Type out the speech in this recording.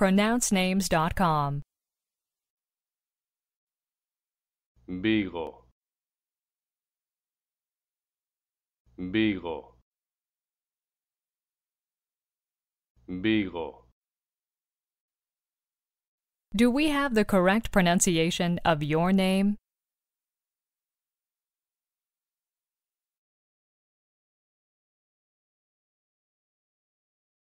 pronouncenames.com. Vigo. Vigo. Vigo. Do we have the correct pronunciation of your name?